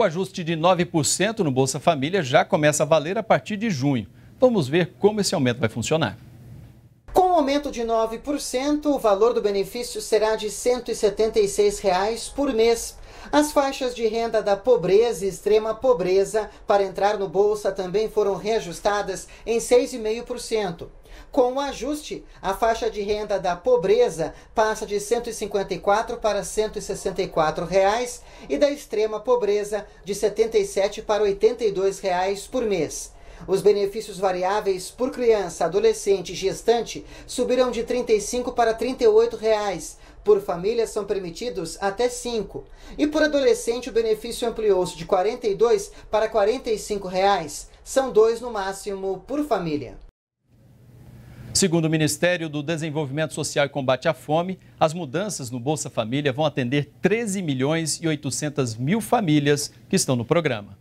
O ajuste de 9% no Bolsa Família já começa a valer a partir de junho. Vamos ver como esse aumento vai funcionar aumento de 9%, o valor do benefício será de R$ 176,00 por mês. As faixas de renda da pobreza e extrema pobreza para entrar no Bolsa também foram reajustadas em 6,5%. Com o ajuste, a faixa de renda da pobreza passa de R$ 154 para R$ 164 reais, e da extrema pobreza de R$ 77 para R$ 82 reais por mês. Os benefícios variáveis por criança, adolescente e gestante subiram de R$ 35 para R$ 38. Reais. Por família são permitidos até 5. E por adolescente o benefício ampliou-se de R$ 42 para R$ 45. Reais. São dois no máximo por família. Segundo o Ministério do Desenvolvimento Social e Combate à Fome, as mudanças no Bolsa Família vão atender 13 milhões e 800 mil famílias que estão no programa.